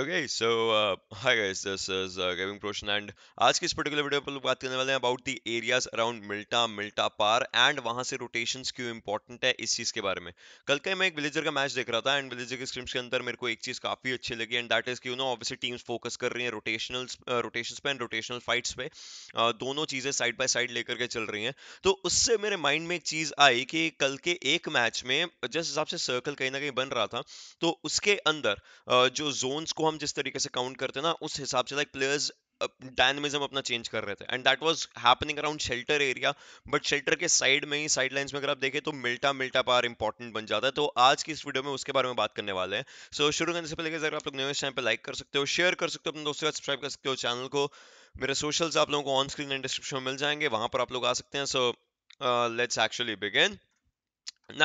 Okay so hi guys this is gaming प्रोशन and आज की इस पर्टिकुलर वीडियो पर बात करने वाले हैं about the areas around Mylta Mylta power and वहां से रोटेशंस क्यों इंपॉर्टेंट है इस चीज के बारे में कल के मैं एक विलेजर का मैच देख रहा था एंड विलेजर के स्क्रिम्स के अंदर मेरे को एक चीज काफी अच्छी लगी एंड दैट इज कि यू ऑब्वियसली टीम्स फोकस कर रही है रोटेशनल रोटेशन पे एंड रोटेशनल फाइट्स पे uh, दोनों चीजें साइड बाय साइड लेकर के चल रही हैं तो उससे मेरे माइंड में एक चीज आई कि कल के एक मैच में जिस हिसाब से सर्कल कहीं ना कहीं बन रहा था तो उसके अंदर जो जोन्स को हम जिस तरीके से काउंट करते ना उस हिसाब से लाइक प्लेयर्स डायनमिज्म अपना चेंज कर रहे थे and that was happening around shelter area but shelter के साइड में ही साइड लाइंस में अगर आप देखें तो मिल्टा मिल्टा पार इंपॉर्टेंट बन जाता है तो आज की इस वीडियो में उसके बारे में बात करने वाले हैं सो so, शुरू करने से पहले अगर आप लोग न्यूज चैनल पर लाइक कर सकते हो शेयर कर सकते हो अपने दोस्तों के सब्सक्राइब कर सकते हो चैनल को मेरे सोशल्स आप लोगों को ऑन स्क्रीन एंड डिस्क्रिप्शन में मिल जाएंगे वहां पर आप लोग आ सकते हैं so let's actually begin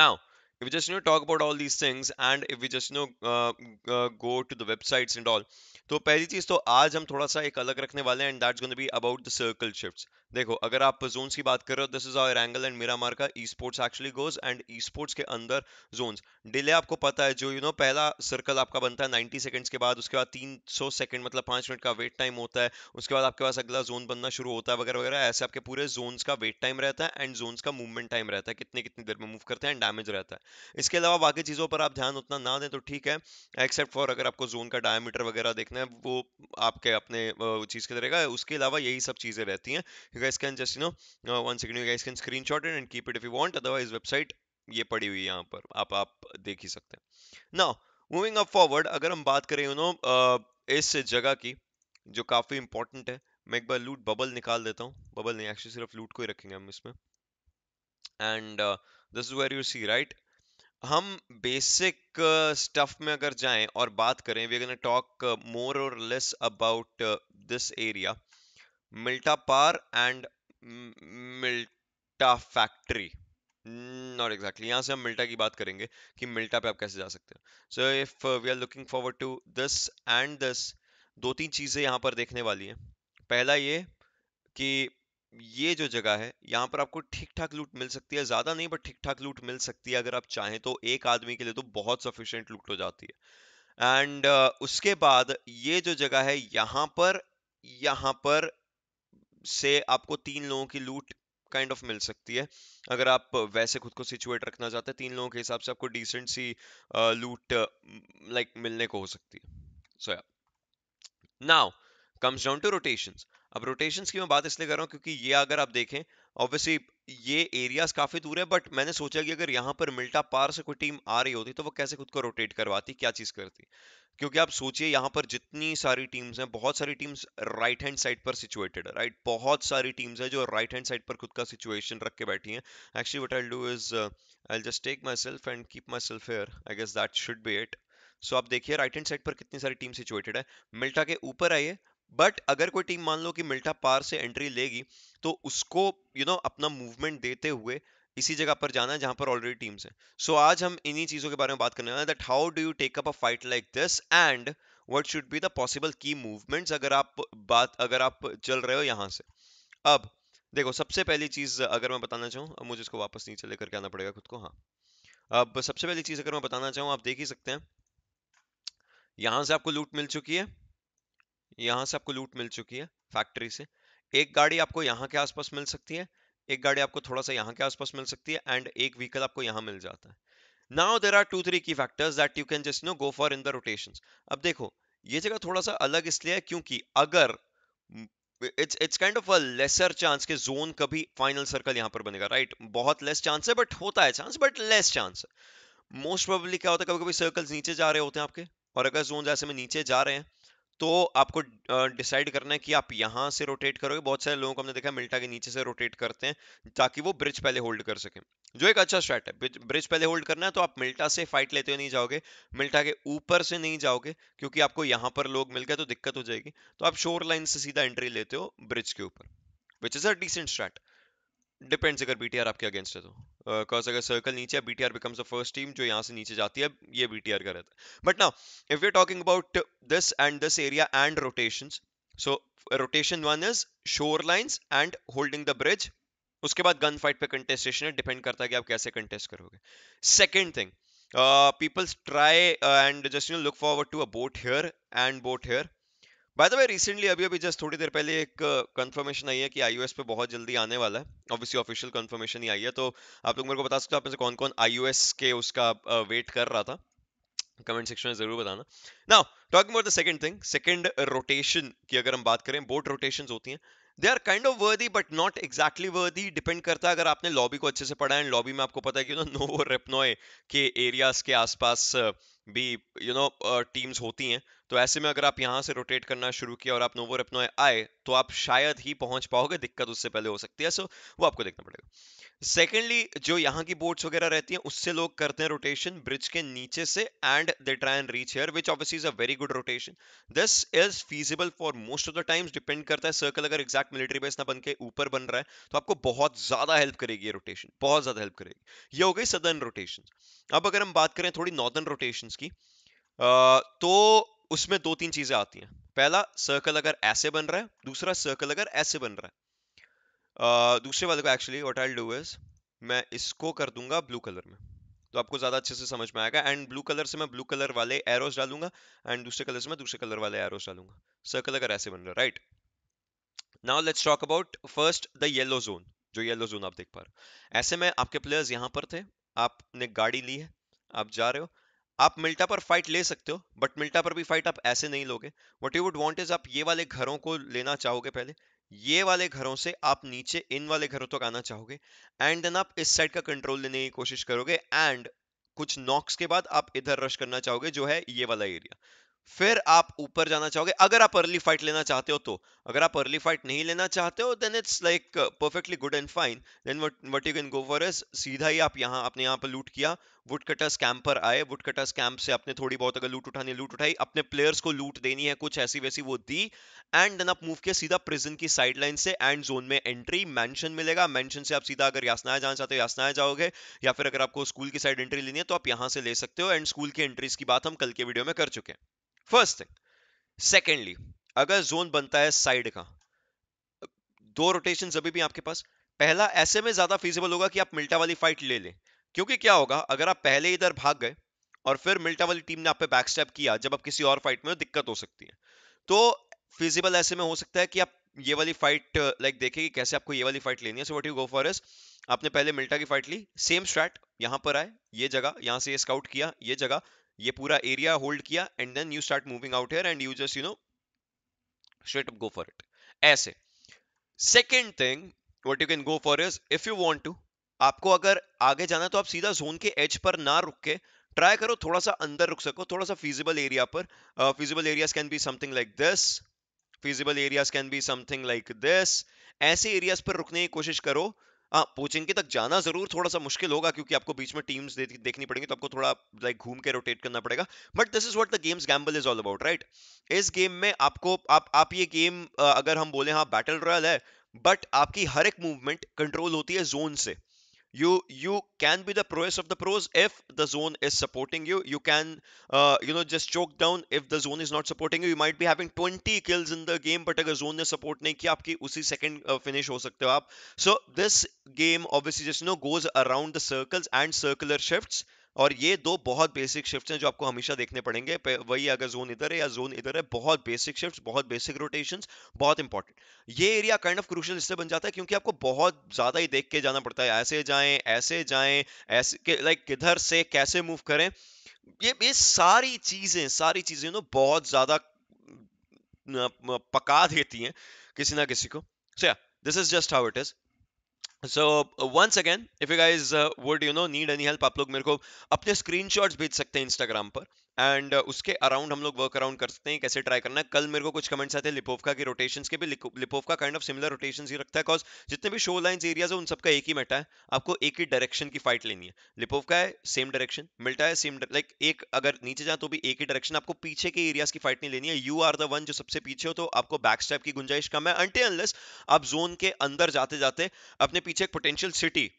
now if we just you know talk about all these things and if we just you know uh, uh, go to the websites and all so first thing is to aaj hum thoda sa ek alag rakhne and that's going to be about the circle shifts देखो अगर आप Jones की बात कर रहे हो this is our angle and मेरा मार्का e sports actually goes and e sports के अंदर जोन्स डिले आपको पता है जो यू you नो know, पहला सर्कल आपका बनता है 90 सेकंड्स के बाद उसके बाद 300 सेकंड मतलब पांच मिनट का वेट टाइम होता है उसके बाद आपके पास अगला जोन बनना शुरू होता है वगैरह वगैरह ऐसे आपके पूरे जोन्स का वेट टाइम रहता है एंड जोन्स का मूवमेंट टाइम रहता है कितने कितनी देर में मूव करते हैं एंड डैमेज रहता है इसके अलावा बाकी चीज़ों पर आप ध्यान उतना ना दें तो ठीक है एक्सेप्ट फॉर अगर आपको जोन का डायमीटर वगैरह देखना है वो आपके अपने चीज़ के रहेगा उसके अलावा यही सब चीज़ें रहती हैं guys can just you know uh, once again you guys can screenshot it and keep it if you want otherwise website ये पड़ी हुई है यहाँ पर आप आप देख ही सकते हैं ना मूविंग अप फॉरवर्ड अगर हम बात करें यू नो uh, इस जगह की जो काफ़ी इंपॉर्टेंट है मैं एक बार लूट बबल निकाल देता हूँ बबल नहीं एक्चुअली सिर्फ लूट को ही रखेंगे हम इसमें and this is where you see right हम बेसिक स्टफ uh, में अगर जाएं और बात करें वी गोना टॉक मोर और less about this area Mylta power and Mylta factory not exactly यहाँ से हम मिल्टा की बात करेंगे कि मिल्टा पे आप कैसे जा सकते हो so if we are looking forward to this and this दो तीन चीज़ें यहाँ पर देखने वाली हैं पहला ये कि ये जो जगह है यहाँ पर आपको ठीक ठाक लूट मिल सकती है ज़्यादा नहीं बट ठीक ठाक लूट मिल सकती है अगर आप चाहें तो एक आदमी के लिए तो बहुत सफिशियंट लूट हो जाती है एंड uh, उसके बाद ये जो जगह है यहाँ पर यहाँ पर से आपको तीन लोगों की लूट काइंड kind ऑफ of मिल सकती है अगर आप वैसे खुद को सिचुएट रखना चाहते हैं तीन लोगों के हिसाब से आपको डिसेंट सी लूट लाइक मिलने को हो सकती है सो या now comes down to rotations अब रोटेशंस की मैं बात इसलिए कर रहा हूं क्योंकि ये अगर आप देखें ऑब्वियसली ये एरियाज काफी दूर है बट मैंने सोचा कि अगर यहां पर मिल्टा पार से कोई टीम आ रही होती तो वो कैसे खुद को रोटेट करवाती क्या चीज करती क्योंकि आप सोचिए यहां पर जितनी सारी टीम्स हैं बहुत सारी टीम्स राइट हैंड साइड पर सिचुएटेड है राइट बहुत सारी टीम्स है जो राइट हैंड साइड पर खुद का सिचुएशन रख के बैठी हैं actually what I do is I just take myself and keep myself here I guess that should be it so आप देखिए राइट हैंड साइड पर कितनी सारी टीम सिचुएटेड है मिल्टा के ऊपर आइए बट अगर कोई टीम मान लो कि मिल्टा पार से एंट्री लेगी तो उसको यू you नो know, अपना मूवमेंट देते हुए इसी जगह पर जाना है जहां पर ऑलरेडी टीम्स हैं सो so, आज हम इन्हीं चीजों के बारे में बात करने वाले हैं that how do you take up a fight like this and what should be the possible की मूवमेंट्स अगर आप बात अगर आप चल रहे हो यहां से अब देखो सबसे पहली चीज अगर मैं बताना चाहूँ मुझे इसको वापस नीचे लेकर के आना पड़ेगा खुद को हाँ अब सबसे पहली चीज अगर मैं बताना चाहूँ आप देख ही सकते हैं यहां से आपको लूट मिल चुकी है यहां से आपको लूट मिल चुकी है फैक्ट्री से एक गाड़ी आपको यहाँ के आसपास मिल सकती है एक गाड़ी आपको थोड़ा सा यहाँ के आसपास मिल सकती है एंड एक व्हीकल आपको यहाँ मिल जाता है now there are two three की factors that you can just no go for in the rotation अब देखो ये जगह थोड़ा सा अलग इसलिए है क्योंकि अगर it's it's kind of a lesser chance के जोन कभी फाइनल सर्कल यहां पर बनेगा राइट right? बहुत लेस चांस है बट होता है chance but less chance most probably क्या होता है कभी कभी सर्कल्स नीचे जा रहे होते हैं आपके और अगर जोन ऐसे में नीचे जा रहे हैं तो आपको डिसाइड करना है कि आप यहां से रोटेट करोगे बहुत सारे लोगों को हमने देखा मिल्टा के नीचे से रोटेट करते हैं ताकि वो ब्रिज पहले होल्ड कर सके जो एक अच्छा स्ट्रैट है ब्रिज पहले होल्ड करना है तो आप मिल्टा से फाइट लेते हुए नहीं जाओगे मिल्टा के ऊपर से नहीं जाओगे क्योंकि आपको यहां पर लोग मिल गए तो दिक्कत हो जाएगी तो आप शोर लाइन से सीधा एंट्री लेते हो ब्रिज के ऊपर which is a decent strat depends अगर बीटीआर आपके अगेंस्ट है तो बिकॉज अगर सर्कल नीचे B T R becomes a first team जो यहाँ से नीचे जाती है ये बी टी आर का रहता है बट ना if you talking about this and this area and rotation so rotation one is shore lines and holding the bridge उसके बाद गन फाइट पे कंटेस्टेशन है डिपेंड करता है कि आप कैसे कंटेस्ट करोगे second thing peoples try and just you look forward to a boat here and boat here by the way recently अभी अभी जस्ट थोड़ी देर पहले एक कंफर्मेशन uh, आई है कि आईओएस पे बहुत जल्दी आने वाला है ऑब्वियसली ऑफिशियल कंफर्मेशन ही आई है तो आप लोग मेरे को बता सकते हो आप में से कौन कौन आईओएस के उसका वेट uh, कर रहा था कमेंट सेक्शन में जरूर बताना now talking about the second thing second rotation की अगर हम बात करें बोट रोटेशन होती हैं they are kind of worthy but not exactly worthy depend करता है अगर आपने लॉबी को अच्छे से पढ़ा है लॉबी में आपको पता है कि नो नो रेपनोए के एरियाज के आसपास uh, भी you you know know, teams होती हैं तो ऐसे में अगर आप यहाँ से रोटेट करना शुरू किया और आप नोवो अपनो आए तो आप शायद ही पहुंच पाओगे दिक्कत उससे पहले हो सकती है सो वो आपको देखना पड़ेगा सेकेंडली जो यहाँ की बोट्स वगैरह रहती हैं उससे लोग करते हैं रोटेशन ब्रिज के नीचे से and they try and reach here which office is a very good rotation this is feasible for most of the times depend करता है सर्कल अगर एग्जैक्ट मिलिट्री बेस ना बन के ऊपर बन रहा है तो आपको बहुत ज्यादा हेल्प करेगी ये रोटेशन बहुत ज्यादा हेल्प करेगी ये हो गई सदर्न रोटेशन अब अगर हम बात करें थोड़ी नॉर्दर्न रोटेशन की तो उसमें दो तीन चीजें आती हैं पहला सर्कल अगर ऐसे बन रहा है दूसरा सर्कल अगर ऐसे बन रहा है दूसरे वाले को actually what I do is मैं इसको कर दूंगा ब्लू कलर में तो आपको ज़्यादा अच्छे से समझ में आएगा एंड ब्लू कलर से मैं ब्लू कलर वाले एरोस डालूंगा एंड दूसरे कलर से मैं दूसरे कलर वाले एरोस डालूंगा सर्कल अगर ऐसे बन रहा है right now let's talk about first the yellow zone जो येलो जोन आप देख पा रहे हो ऐसे में आपके प्लेयर्स यहां पर थे आपने गाड़ी ली है आप जा रहे हो आप मिल्टा पर फाइट ले सकते हो बट मिल्टा पर भी फाइट आप ऐसे नहीं लोगे what you would want is आप ये वाले घरों को लेना चाहोगे पहले ये वाले घरों से आप नीचे इन वाले घरों तक आना चाहोगे एंड देन आप इस साइड का कंट्रोल लेने की कोशिश करोगे एंड कुछ नॉक्स के बाद आप इधर रश करना चाहोगे जो है ये वाला एरिया फिर आप ऊपर जाना चाहोगे अगर आप अर्ली फाइट लेना चाहते हो तो अगर आप अर्ली फाइट नहीं लेना चाहते हो then it's like perfectly good and fine then what you can go for is सीधा ही आप यहाँ आपने यहाँ पर लूट किया वुड कटर्स कैंप पर आए वुड कटर्स कैंप से आपने थोड़ी बहुत अगर लूट उठानी लूट उठाई अपने प्लेयर्स को लूट देनी है कुछ ऐसी वैसी वो दी एंड देन आप मूव किया सीधा प्रिजन की साइड लाइन से एंड जोन में एंट्री मैंशन मिलेगा मैंशन से आप सीधा अगर यासनाया जाना चाहते हो यासनाया जाओगे या फिर अगर आपको स्कूल की साइड एंट्री लेनी है तो आप यहाँ से ले सकते हो एंड स्कूल की एंट्रीज की बात हम कल के वीडियो में कर चुके हैं फर्स्ट थिंग सेकेंडली अगर जोन बनता है साइड का दो रोटेशन अभी भी आपके पास पहला ऐसे में ज्यादा फीजिबल होगा कि आप मिल्टा वाली फाइट ले लें क्योंकि क्या होगा अगर आप पहले इधर भाग गए और फिर मिल्टा वाली टीम ने आप पे बैक स्टेप किया जब आप किसी और फाइट में हो दिक्कत हो सकती है तो फिजिबल ऐसे में हो सकता है कि आप ये वाली फाइट लाइक देखें कि कैसे आपको ये वाली फाइट लेनी है so what you go for is आपने पहले मिल्टा की फाइट ली सेम स्ट्रैट यहां पर आए ये जगह यहां से ये स्काउट किया ये जगह ये पूरा एरिया होल्ड किया and then you start moving out here and you just you know straight up go for it ऐसे second thing what you can go for is if you want to आपको अगर आगे जाना तो आप सीधा zone के एज पर ना रुक के ट्राई करो थोड़ा सा अंदर रुक सको थोड़ा सा फिजिबल एरिया पर feasible areas can be something like this feasible areas can be something like this ऐसे एरियाज पर रुकने की कोशिश करो हाँ पोचिंग तक जाना जरूर थोड़ा सा मुश्किल होगा क्योंकि आपको बीच में टीम्स दे, देखनी पड़ेंगी तो आपको थोड़ा लाइक घूम के रोटेट करना पड़ेगा but this is what the games gamble is all about right इस गेम में आपको आप आप ये गेम अगर हम बोले हाँ बैटल रॉयल है बट आपकी हर एक मूवमेंट कंट्रोल होती है जोन से you you can be the pros of the pros if the zone is supporting you you can uh, you know just choke down if the zone is not supporting you you might be having 20 kills in the game but the zone ne support nahi kiya usi second uh, finish ho sakte so this game obviously just you know goes around the circles and circular shifts और ये दो बहुत basic shift हैं जो आपको हमेशा देखने पड़ेंगे वही अगर जोन इधर है या जोन इधर है बहुत बेसिक शिफ्ट बहुत बेसिक रोटेशन बहुत इंपॉर्टेंट ये एरिया काइंड ऑफ क्रूशल इससे बन जाता है क्योंकि आपको बहुत ज्यादा ही देख के जाना पड़ता है ऐसे जाएं ऐसे जाएं ऐसे लाइक किधर से कैसे मूव करें ये ये सारी चीजें सारी चीजें ना बहुत ज्यादा पका देती हैं किसी ना किसी को so this is just how it is so once again if you guys would you know need any help आप लोग मेरे को अपने स्क्रीनशॉट्स भेज सकते हैं इंस्टाग्राम पर एंड उसके अराउंड हम लोग वर्क अराउंड कर सकते हैं कैसे ट्राई करना है कल मेरे को कुछ कमेंट्स आते हैं लिपोफका के रोटेशंस के भी Lipovka kind of similar rotations ही रखता है बिकॉज जितने भी शो लाइंस एरियाज है उन सबका एक ही मेटा है आपको एक ही डायरेक्शन की फाइट लेनी है लिपोफका है सेम डायरेक्शन मिल्टा है सेम लाइक एक अगर नीचे जाए तो भी एक ही डायरेक्शन आपको पीछे के एरियाज की फाइट नहीं लेनी है यू आर द वन जो सबसे पीछे हो तो आपको बैक स्टेप की गुंजाइश कम है अनटे अनलेस आप जोन के अंदर जाते जाते अपने पीछे एक पोटेंशियल सिटी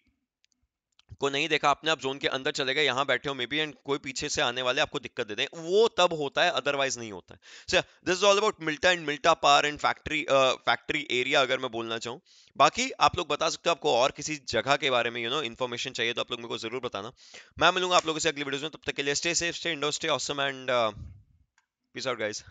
को नहीं देखा आपने आप जोन के अंदर चले गए यहां बैठे हो मे बी एंड कोई पीछे से आने वाले आपको दिक्कत दे दें वो तब होता है अदरवाइज नहीं होता है this is all about Mylta and Mylta power and factory factory area अगर मैं बोलना चाहूँ बाकी आप लोग बता सकते हो आपको और किसी जगह के बारे में यू नो इन्फॉर्मेशन चाहिए तो आप लोग मेरे को जरूर बताना मैं मिलूंगा आप लोगों से अगली वीडियो में तब तक के लिए stay safe stay indoors stay awesome and peace out guys